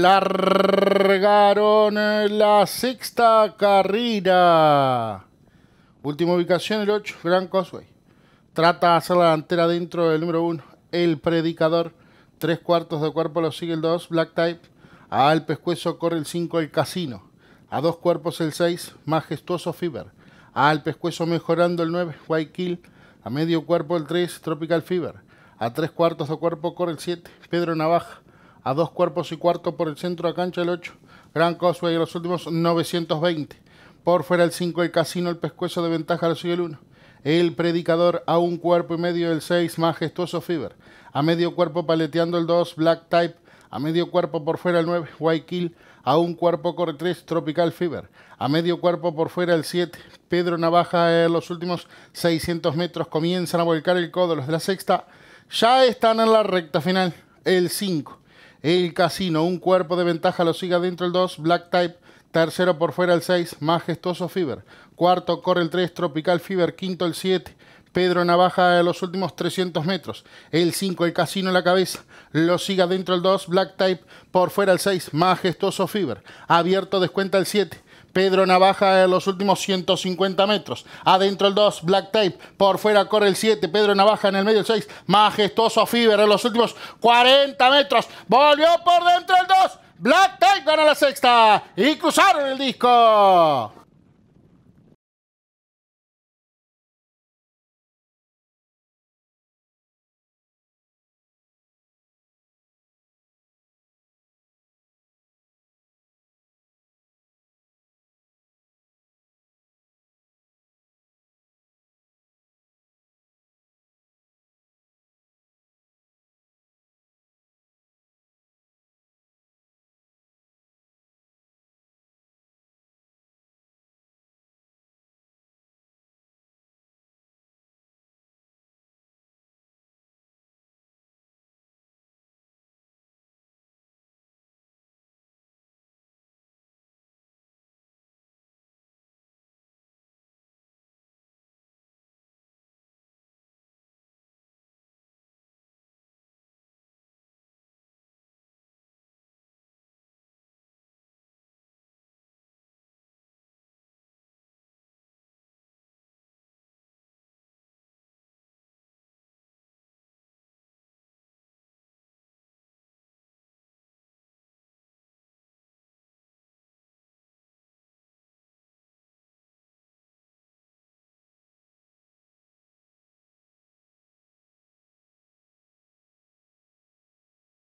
largaron la sexta carrera. Última ubicación, el 8, Gran Cosway. Trata de hacer la delantera dentro del número 1, El Predicador. Tres cuartos de cuerpo lo sigue el 2, Black Type. Al pescuezo corre el 5, El Casino. A dos cuerpos el 6, Majestuoso Fever. Al pescuezo mejorando el 9, White Kill. A medio cuerpo el 3, Tropical Fever. A tres cuartos de cuerpo corre el 7, Pedro Navaja a dos cuerpos y cuarto por el centro de cancha el 8, Gran Cosway los últimos 920, por fuera el 5 el Casino, el pescuezo de ventaja lo sigue el 1, el Predicador a un cuerpo y medio el 6, Majestuoso Fever, a medio cuerpo paleteando el 2, Black Type, a medio cuerpo por fuera el 9, White Kill, a un cuerpo corre 3, Tropical Fever, a medio cuerpo por fuera el 7, Pedro Navaja en los últimos 600 metros comienzan a volcar el codo los de la sexta, ya están en la recta final, el 5, el casino, un cuerpo de ventaja lo siga dentro el 2, Black Type, tercero por fuera el 6, Majestuoso Fever, cuarto corre el 3, Tropical Fever, quinto el 7, Pedro Navaja a los últimos 300 metros. El 5, el casino en la cabeza. Lo siga dentro el 2, Black Type. Por fuera el 6, majestuoso Fever. Abierto descuenta el 7. Pedro Navaja en los últimos 150 metros. Adentro el 2, Black Tape. Por fuera corre el 7, Pedro Navaja en el medio el 6. Majestuoso Fiber en los últimos 40 metros. Volvió por dentro el 2. Black Tape gana la sexta y cruzaron el disco.